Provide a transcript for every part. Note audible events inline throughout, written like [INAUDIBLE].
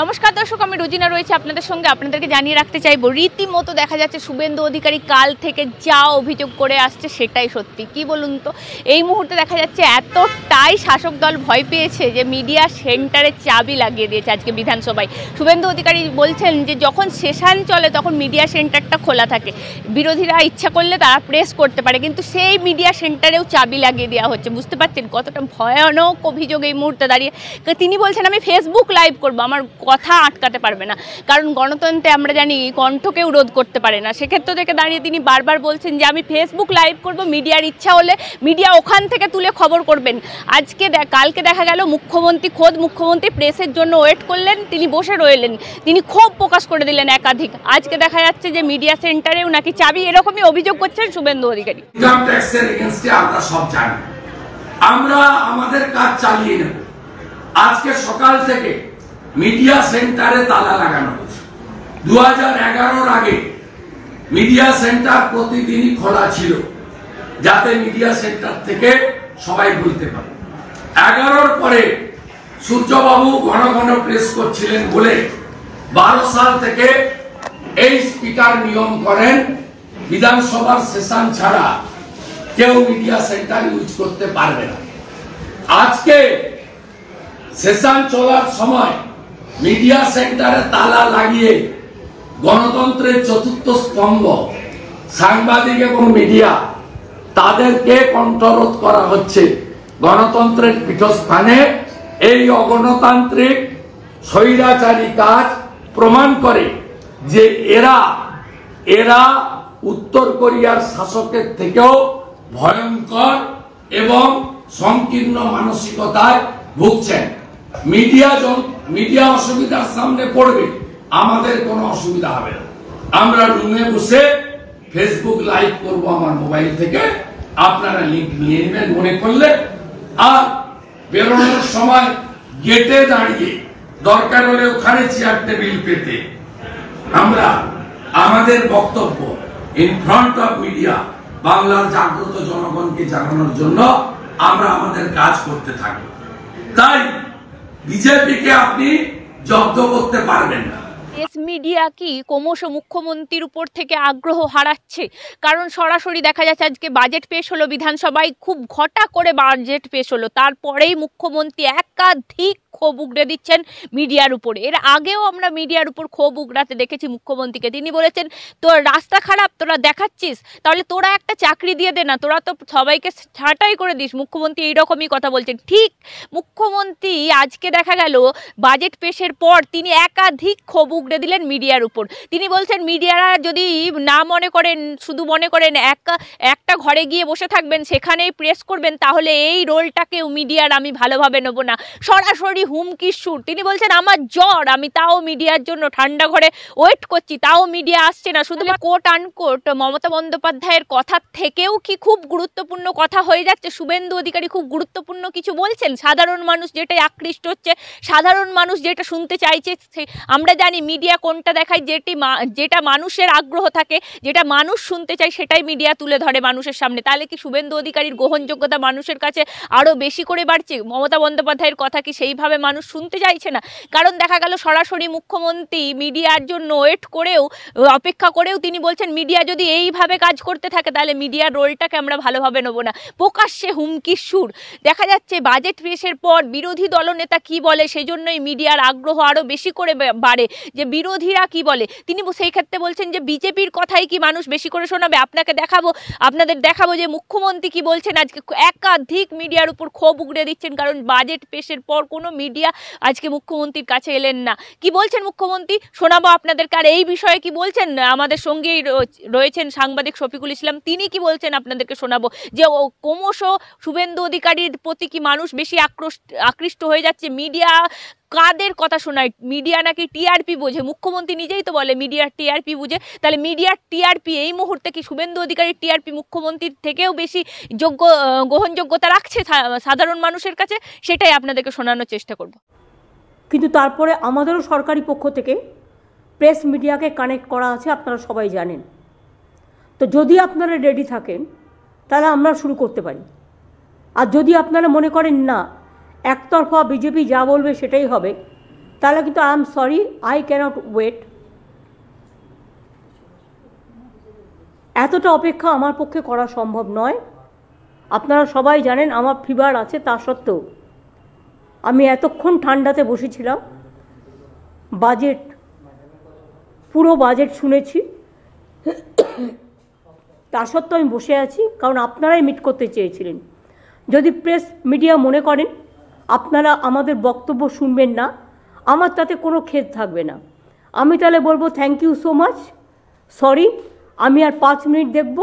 নমস্কার দর্শক আমি রোজিনা রয়েছে আপনাদের সঙ্গে আপনাদেরকে জানিয়ে রাখতে চাইবো রীতিমতো দেখা যাচ্ছে শুভেন্দু অধিকারী কাল থেকে যা অভিযোগ করে আসছে সেটাই সত্যি কি বলুন তো এই মুহূর্তে দেখা যাচ্ছে এতটাই শাসক দল ভয় পেয়েছে যে মিডিয়া সেন্টারে চাবি লাগিয়ে দিয়েছে আজকে বিধানসভায় শুভেন্দু অধিকারী বলছেন যে যখন সেশন চলে তখন মিডিয়া সেন্টারটা খোলা থাকে বিরোধীরা ইচ্ছা করলে তারা প্রেস করতে পারে কিন্তু সেই মিডিয়া সেন্টারেও চাবি লাগিয়ে দেওয়া হচ্ছে বুঝতে পারছেন কতটা ভয়ানক অভিযোগ এই মুহূর্তে দাঁড়িয়ে তিনি বলছেন আমি ফেসবুক লাইভ করবো আমার কথা আটকাতে পারবে না কারণ গণতন্ত্রে আমরা জানি কণ্ঠকেও রোধ করতে পারে না সেক্ষেত্র থেকে দাঁড়িয়ে তিনি বারবার বলছেন যে আমি ফেসবুক লাইভ করব মিডিয়ার ইচ্ছা হলে মিডিয়া ওখান থেকে তুলে খবর করবেন আজকে কালকে দেখা গেল মুখ্যমন্ত্রী খোদ মুখ্যমন্ত্রী প্রেসের জন্য ওয়েট করলেন তিনি বসে রইলেন তিনি ক্ষোভ প্রকাশ করে দিলেন একাধিক আজকে দেখা যাচ্ছে যে মিডিয়া সেন্টারেও নাকি চাবি এরকমই অভিযোগ করছেন শুভেন্দু অধিকারী আমরা আমাদের কাজ চালিয়ে নেব আজকে সকাল থেকে মিডিয়া সেন্টারে তালা লাগানো হয়েছে দু হাজার আগে মিডিয়া সেন্টার প্রতিদিনই খোলা ছিল যাতে মিডিয়া সেন্টার থেকে সবাই ঘুরতে পারে এগারোর পরে সূর্যবাবু ঘন ঘন প্রেস করছিলেন বলে বারো সাল থেকে এই স্পিকার নিয়ম করেন বিধানসভার সেশন ছাড়া কেউ মিডিয়া সেন্টার ইউজ করতে পারবে না আজকে সেশন চলার সময় মিডিয়া সেন্টারে তালা লাগিয়ে গণতন্ত্রের চতুর্থ স্তম্ভ সাংবাদিক এবং মিডিয়া তাদেরকে কণ্ঠরোধ করা হচ্ছে গণতন্ত্রের পীঠস্থানে এই অগণতান্ত্রিক স্বৈরাচারী কাজ প্রমাণ করে যে এরা এরা উত্তর কোরিয়ার শাসকের থেকেও ভয়ঙ্কর এবং সংকীর্ণ মানসিকতায় ভুগছেন মিডিয়া মিডিয়া অসুবিধার সামনে পড়বে আমাদের কোনো অসুবিধা হবে না আমরা রুমে বসে ফেসবুক লাইভ করব আমার মোবাইল থেকে আপনারা লিঙ্ক নিয়ে নেবেন মনে করলে আর বেরোনোর সময় গেটে দাঁড়িয়ে দরকার হলে ওখানে চেয়ার টেবিল পেতে আমরা আমাদের বক্তব্য ইন ফ্রন্ট অফ মিডিয়া বাংলার জাগ্রত জনগণকে জানানোর জন্য আমরা আমাদের কাজ করতে থাকি তাই বিজেপিকে আপনি জব্দ করতে পারবেন না এস মিডিয়া কি ক্রমশ মুখ্যমন্ত্রীর উপর থেকে আগ্রহ হারাচ্ছে কারণ সরাসরি দেখা যাচ্ছে আজকে বাজেট পেশ হলো বিধানসভায় খুব ঘটা করে বাজেট পেশ হলো তারপরেই মুখ্যমন্ত্রী এক একাধিক ক্ষোভ উগড়ে দিচ্ছেন মিডিয়ার উপরে এর আগেও আমরা মিডিয়ার উপর ক্ষোভ উগড়াতে দেখেছি মুখ্যমন্ত্রীকে তিনি বলেছেন তোর রাস্তা খারাপ তোরা দেখাচ্ছিস তাহলে তোরা একটা চাকরি দিয়ে দে না তোরা তো সবাইকে ছাঁটাই করে দিস মুখ্যমন্ত্রী এইরকমই কথা বলছেন ঠিক মুখ্যমন্ত্রী আজকে দেখা গেল বাজেট পেশের পর তিনি একাধিক ক্ষোভ উগড়ে দিলেন মিডিয়ার উপর তিনি বলছেন মিডিয়ারা যদি না মনে করেন শুধু মনে করেন এক একটা ঘরে গিয়ে বসে থাকবেন সেখানেই প্রেস করবেন তাহলে এই রোলটাকেও মিডিয়ার আমি ভালোভাবে নেবো না সরাসরি হুমকির সুর তিনি বলছেন আমার জ্বর আমি তাও মিডিয়ার জন্য ঠান্ডা ঘরে ওয়েট করছি তাও মিডিয়া আসছে না শুধু কোট আনকোট মমতা বন্দ্যোপাধ্যায়ের কথা থেকেও কি খুব গুরুত্বপূর্ণ কথা হয়ে যাচ্ছে শুভেন্দু অধিকারী খুব গুরুত্বপূর্ণ কিছু বলছেন সাধারণ মানুষ যেটাই আকৃষ্ট হচ্ছে সাধারণ মানুষ যেটা শুনতে চাইছে আমরা জানি মিডিয়া কোনটা দেখায় যেটি যেটা মানুষের আগ্রহ থাকে যেটা মানুষ শুনতে চায় সেটাই মিডিয়া তুলে ধরে মানুষের সামনে তাহলে কি শুভেন্দু অধিকারীর গ্রহণযোগ্যতা মানুষের কাছে আরও বেশি করে বাড়ছে মমতা বন্দ্যোপাধ্যায়ের কথা কি সেইভাবে মানুষ শুনতে চাইছে না কারণ দেখা গেল সরাসরি মুখ্যমন্ত্রী মিডিয়ার জন্য ওয়েট করেও অপেক্ষা করেও তিনি বলছেন মিডিয়া যদি এইভাবে কাজ করতে থাকে তাহলে মিডিয়ার রোলটাকে আমরা ভালোভাবে নেবো না প্রকাশ্যে হুমকির সুর দেখা যাচ্ছে বাজেট পেশের পর বিরোধী দলনেতা কি বলে সেজন্যই মিডিয়ার আগ্রহ আরও বেশি করে বাড়ে যে বিরোধীরা কি বলে তিনি সেই ক্ষেত্রে বলছেন যে বিজেপির কথাই কি মানুষ বেশি করে শোনাবে আপনাকে দেখাবো আপনাদের দেখাবো যে মুখ্যমন্ত্রী কি বলছেন আজকে একাধিক মিডিয়ার উপর ক্ষোভ উগড়ে দিচ্ছেন কারণ বাজেট পেশ সমাবেশের পর কোনো মিডিয়া আজকে মুখ্যমন্ত্রীর কাছে এলেন না কি বলছেন মুখ্যমন্ত্রী শোনাবো আপনাদেরকে আর এই বিষয়ে কি বলছেন আমাদের সঙ্গেই রয়েছেন সাংবাদিক শফিকুল ইসলাম তিনি কি বলছেন আপনাদেরকে শোনাবো যে ক্রমশ শুভেন্দু অধিকারীর প্রতি কি মানুষ বেশি আক্রোশ আকৃষ্ট হয়ে যাচ্ছে মিডিয়া কাদের কথা শোনায় মিডিয়া নাকি টিআরপি বোঝে মুখ্যমন্ত্রী নিজেই তো বলে মিডিয়ার টিআরপি বুঝে তাহলে মিডিয়ার টিআরপি এই মুহূর্তে কি শুভেন্দু অধিকারী টিআরপি মুখ্যমন্ত্রীর থেকেও বেশি যোগ্য গ্রহণযোগ্যতা রাখছে সাধারণ মানুষের কাছে সেটাই আপনাদেরকে শোনানোর চেষ্টা করব কিন্তু তারপরে আমাদেরও সরকারি পক্ষ থেকে প্রেস মিডিয়াকে কানেক্ট করা আছে আপনারা সবাই জানেন তো যদি আপনারা রেডি থাকেন তাহলে আমরা শুরু করতে পারি আর যদি আপনারা মনে করেন না একতরফা বিজেপি যা বলবে সেটাই হবে তাহলে কিন্তু I am sorry I cannot wait এতটা অপেক্ষা আমার পক্ষে করা সম্ভব নয় আপনারা সবাই জানেন আমার ফিভার আছে তা সত্ত্বেও আমি এতক্ষণ ঠান্ডাতে বসেছিলাম বাজেট পুরো বাজেট শুনেছি তা সত্ত্বেও আমি বসে আছি কারণ আপনারাই মিট করতে চেয়েছিলেন যদি প্রেস মিডিয়া মনে করেন আপনারা আমাদের বক্তব্য শুনবেন না আমার তাতে কোনো খেদ থাকবে না আমি তাহলে বলবো thank you so much sorry আমি আর পাঁচ মিনিট দেখব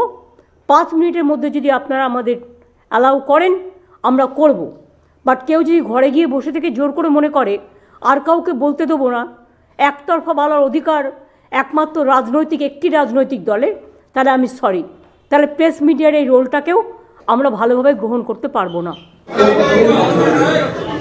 পাঁচ মিনিটের মধ্যে যদি আপনারা আমাদের অ্যালাউ করেন আমরা করব বাট কেউ যদি ঘরে গিয়ে বসে থেকে জোর করে মনে করে আর কাউকে বলতে দেবো না একতরফা বলার অধিকার একমাত্র রাজনৈতিক একটি রাজনৈতিক দলে তাহলে আমি সরি তাহলে প্রেস মিডিয়ার এই রোলটাকেও আমরা ভালোভাবে গ্রহণ করতে পারবো না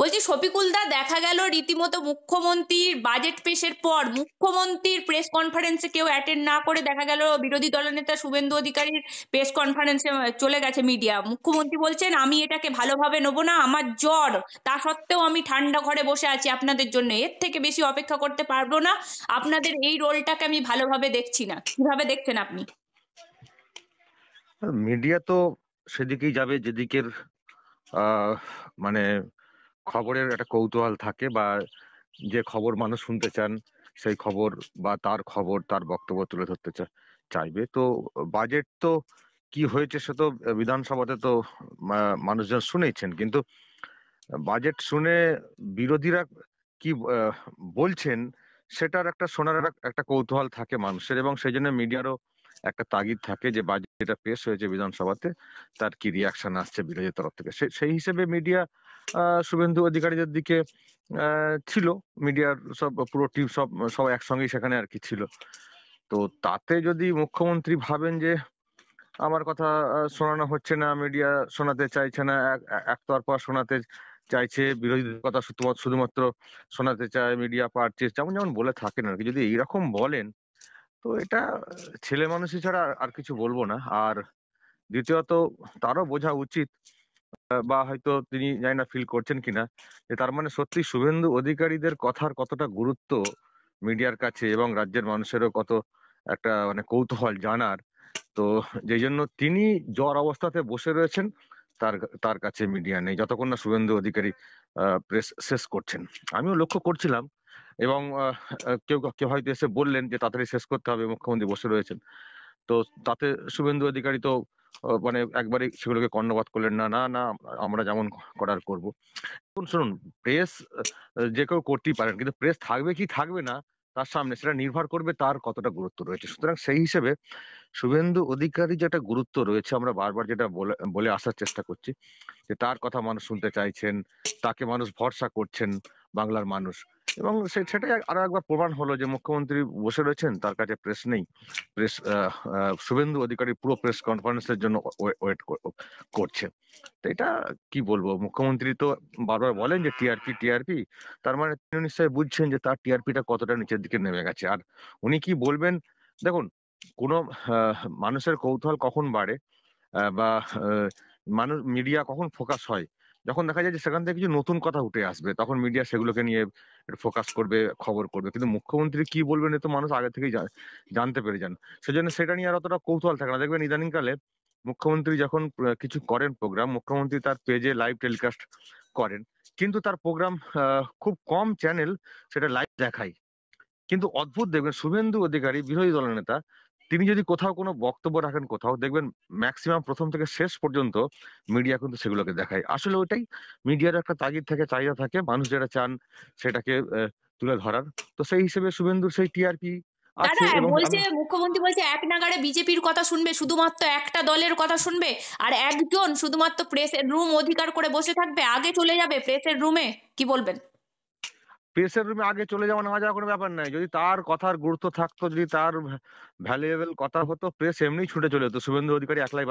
বলছি শফিকুলদা দেখা গেল রীতিমতো মুখ্যমন্ত্রীর বাজেট পেশের পর মুখ্যমন্ত্রীর প্রেস কনফারেন্সে কেউ অ্যাটেন্ড না করে দেখা গেল বিরোধী দলনেতা শুভেন্দু অধিকারীর প্রেস কনফারেন্সে চলে গেছে মিডিয়া মুখ্যমন্ত্রী বলছেন আমি এটাকে ভালোভাবে নেব না আমার জ্বর তা সত্ত্বেও আমি ঠান্ডা ঘরে বসে আছি আপনাদের জন্য এর থেকে বেশি অপেক্ষা করতে পারবো না আপনাদের এই রোলটাকে আমি ভালোভাবে দেখছি না কিভাবে দেখছেন আপনি মিডিয়া তো সেদিকেই যাবে যেদিকের মানে খবরের একটা কৌতূহল থাকে বা যে খবর মানুষ শুনতে চান সেই খবর বা তার খবর তার বক্তব্য তুলে ধরতে চাইবে তো বাজেট তো কি হয়েছে সে তো বিধানসভাতে তো মানুষজন শুনেছেন কিন্তু বাজেট শুনে বিরোধীরা কি বলছেন সেটার একটা শোনার একটা কৌতূহল থাকে মানুষের এবং সেই জন্য মিডিয়ারও একটা তাগিদ থাকে যে বাজেট যেটা পেশ হয়েছে বিধানসভাতে তার কি রিয়াকশন আসছে বিরোধী তরফ থেকে সেই হিসেবে মিডিয়া শুভেন্দু অধিকারীদের দিকে ছিল মিডিয়ার সব পুরো টিম সব সব একসঙ্গেই সেখানে আর কি ছিল তো তাতে যদি মুখ্যমন্ত্রী ভাবেন যে আমার কথা শোনানো হচ্ছে না মিডিয়া শোনাতে চাইছে না এক একতরফা শোনাতে চাইছে বিরোধীদের কথা শুধুমাত্র শোনাতে চায় মিডিয়া পার্টি যেমন যেমন বলে থাকেন আর কি যদি এইরকম বলেন তো এটা ছেলে মানুষই ছাড়া আর কিছু বলবো না আর দ্বিতীয়ত তারও বোঝা উচিত বা হয়তো তিনি জানি না ফিল করছেন কিনা যে তার মানে সত্যি শুভেন্দু অধিকারীদের কথার কতটা গুরুত্ব মিডিয়ার কাছে এবং রাজ্যের মানুষেরও কত একটা মানে কৌতূহল জানার তো যেই জন্য তিনি জ্বর অবস্থাতে বসে রয়েছেন তার তার কাছে মিডিয়া নেই যতক্ষণ না শুভেন্দু অধিকারী প্রেস শেষ করছেন আমিও লক্ষ্য করছিলাম এবং কেউ কেউ হয়তো এসে বললেন যে তাড়াতাড়ি শেষ করতে হবে মুখ্যমন্ত্রী বসে রয়েছেন তো তাতে শুভেন্দু অধিকারী তো মানে একবারে সেগুলোকে কর্ণপাত করলেন না না না আমরা যেমন করার করব শুনুন প্রেস যে কেউ করতেই পারেন কিন্তু প্রেস থাকবে কি থাকবে না তার সামনে সেটা নির্ভর করবে তার কতটা গুরুত্ব রয়েছে সুতরাং সেই হিসেবে শুভেন্দু অধিকারী যেটা গুরুত্ব রয়েছে আমরা বারবার যেটা বলে আসার চেষ্টা করছি যে তার কথা মানুষ শুনতে চাইছেন তাকে মানুষ ভরসা করছেন বাংলার মানুষ এবং সেটাই আরো একবার প্রমাণ হলো যে মুখ্যমন্ত্রী বসে রয়েছেন তার কাছে প্রেস নেই প্রেস শুভেন্দু অধিকারী পুরো প্রেস কনফারেন্সের জন্য ওয়েট করছে তো এটা কি বলবো মুখ্যমন্ত্রী তো বারবার বলেন যে টিআরপি টিআরপি তার মানে তিনি নিশ্চয়ই বুঝছেন যে তার টিআরপিটা কতটা নিচের দিকে নেমে গেছে আর উনি কি বলবেন দেখুন কোনো মানুষের কৌতূহল কখন বাড়ে বা মানুষ মিডিয়া কখন ফোকাস হয় যখন দেখা যায় যে সেখান থেকে কিছু নতুন কথা উঠে আসবে তখন মিডিয়া সেগুলোকে নিয়ে ফোকাস করবে খবর করবে কিন্তু মুখ্যমন্ত্রী কি বলবেন এ তো মানুষ আগে থেকেই জানতে পেরে যান সেজন্য সেটা নিয়ে আর অতটা কৌতূহল থাকে না দেখবেন ইদানিংকালে মুখ্যমন্ত্রী যখন কিছু করেন প্রোগ্রাম মুখ্যমন্ত্রী তার পেজে লাইভ টেলিকাস্ট করেন কিন্তু তার প্রোগ্রাম খুব কম চ্যানেল সেটা লাইভ দেখায় কিন্তু অদ্ভুত দেখবেন শুভেন্দু অধিকারী বিরোধী দলের নেতা তিনি যদি কোথাও কোনো বক্তব্য রাখেন কোথাও দেখবেন ম্যাক্সিমাম প্রথম থেকে শেষ পর্যন্ত মিডিয়া কিন্তু সেগুলোকে দেখায় আসলে ওটাই মিডিয়ার একটা তাগিদ থাকে চাহিদা থাকে মানুষ যেটা চান সেটাকে তুলে ধরার তো সেই হিসেবে শুভেন্দুর সেই টিআরপি বলছে মুখ্যমন্ত্রী বলছে এক নাগারে বিজেপির কথা শুনবে শুধুমাত্র একটা দলের কথা শুনবে আর একজন শুধুমাত্র প্রেসের রুম অধিকার করে বসে থাকবে আগে চলে যাবে প্রেসের রুমে কি বলবেন প্রেসের রুমে আগে চলে যাওয়া না যাওয়া কোনো ব্যাপার নাই যদি তার কথার গুরুত্ব থাকতো যদি তার ভ্যালুয়েবল কথা হতো প্রেস এমনি ছুটে চলে যেত শুভেন্দু অধিকারী একলাই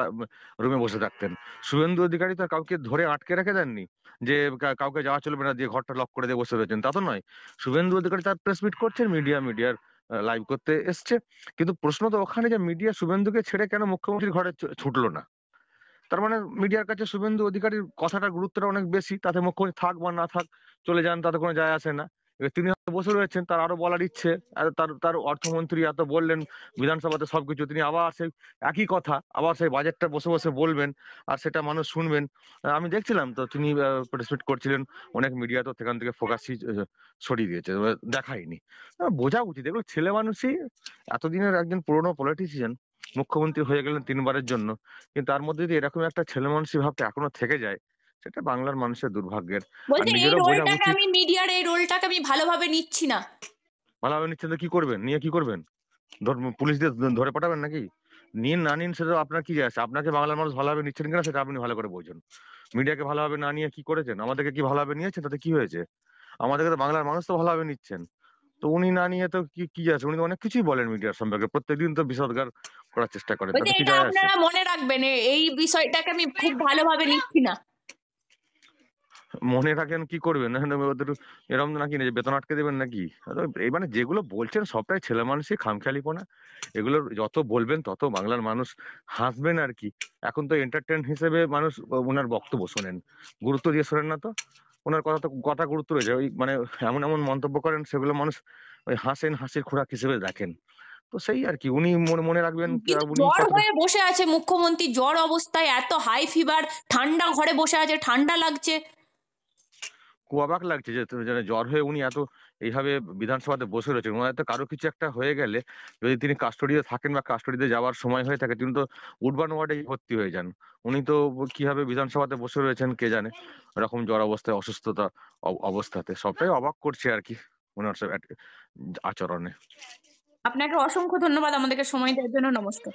রুমে বসে থাকতেন শুভেন্দু অধিকারী তো কাউকে ধরে আটকে রেখে দেননি যে কাউকে যাওয়া চলবে না দিয়ে ঘরটা লক করে দিয়ে বসে রয়েছেন তা তো নয় শুভেন্দু অধিকারী তার প্রেস মিট করছেন মিডিয়া মিডিয়ার লাইভ করতে এসছে কিন্তু প্রশ্ন তো ওখানে যে মিডিয়া শুভেন্দুকে ছেড়ে কেন মুখ্যমন্ত্রীর ঘরে ছুটলো না তার মানে মিডিয়ার কাছে শুভেন্দু অধিকারীর কথাটার গুরুত্বটা অনেক বেশি তাতে মুখ্যমন্ত্রী থাক বা না থাক চলে যান তাতে কোনো যায় আসে না এবার তিনি বসে রয়েছেন তার আরো বলার ইচ্ছে তার তার অর্থমন্ত্রী এত বললেন বিধানসভাতে সবকিছু তিনি আবার সেই একই কথা আবার সেই বাজেটটা বসে বসে বলবেন আর সেটা মানুষ শুনবেন আমি দেখছিলাম তো তিনি পার্টিসিপেট করছিলেন অনেক মিডিয়া তো সেখান থেকে ফোকাসই সরিয়ে দিয়েছে দেখায়নি বোঝা উচিত এগুলো ছেলে মানুষই এতদিনের একজন পুরনো পলিটিশিয়ান মুখ্যমন্ত্রী হয়ে গেলেন তিনবারের জন্য কিন্তু তার মধ্যে যদি এরকম একটা ছেলে মানুষই ভাবটা এখনো থেকে যায় সেটা বাংলার মানুষের দুর্ভাগ্যের আমি মিডিয়ার এই রোলটাকে আমি ভালোভাবে নিচ্ছি না ভালোভাবে নিচ্ছেন কি করবেন নিয়ে কি করবেন পুলিশ দিয়ে ধরে পাঠাবেন নাকি নিন না নিন সেটা আপনার কি আছে আপনাকে বাংলার মানুষ ভালোভাবে নিচ্ছেন কিনা সেটা আপনি ভালো করে বোঝেন মিডিয়াকে ভালোভাবে না নিয়ে কি করেছেন আমাদেরকে কি ভালোভাবে নিয়েছেন তাতে কি হয়েছে আমাদেরকে তো বাংলার মানুষ তো ভালোভাবে নিচ্ছেন তো উনি না নিয়ে তো কি কি আছে উনি তো অনেক কিছুই বলেন মিডিয়ার সম্পর্কে প্রত্যেকদিন তো বিষদগার করার চেষ্টা করেন আপনারা মনে রাখবেন এই বিষয়টাকে আমি খুব মানে ভালোভাবে নিচ্ছি না মনে রাখেন কি করবেন [LAUGHS] ওদের এরকম নাকি না যে বেতন আটকে দেবেন নাকি এই মানে যেগুলো বলছেন সবটাই ছেলে মানুষই পোনা এগুলো যত বলবেন তত বাংলার মানুষ হাসবেন আর কি এখন তো এন্টারটেন হিসেবে মানুষ ওনার বক্তব্য শোনেন গুরুত্ব দিয়ে শোনেন না তো ওনার কথা তো কথা গুরুত্ব রয়েছে ওই মানে এমন এমন মন্তব্য করেন সেগুলো মানুষ ওই হাসেন হাসির খোরাক হিসেবে দেখেন তো সেই আর কি উনি মনে মনে রাখবেন জ্বর হয়ে বসে আছে মুখ্যমন্ত্রী জ্বর অবস্থায় এত হাই ফিভার ঠান্ডা ঘরে বসে আছে ঠান্ডা লাগছে কুয়াবাক লাগছে যে তুমি যেন জ্বর হয়ে উনি এত এইভাবে বিধানসভাতে বসে রয়েছেন ওনার তো কারো কিছু একটা হয়ে গেলে যদি তিনি কাস্টোডিতে থাকেন বা কাস্টোডিতে যাওয়ার সময় হয়ে থাকে তিনি তো উডবান ওয়ার্ডে ভর্তি হয়ে যান উনি তো কিভাবে বিধানসভাতে বসে রয়েছেন কে জানে এরকম জ্বর অবস্থায় অসুস্থতা অবস্থাতে সবটাই অবাক করছে আর কি ওনার সব আচরণে আপনাকে অসংখ্য ধন্যবাদ আমাদেরকে সময় দেওয়ার জন্য নমস্কার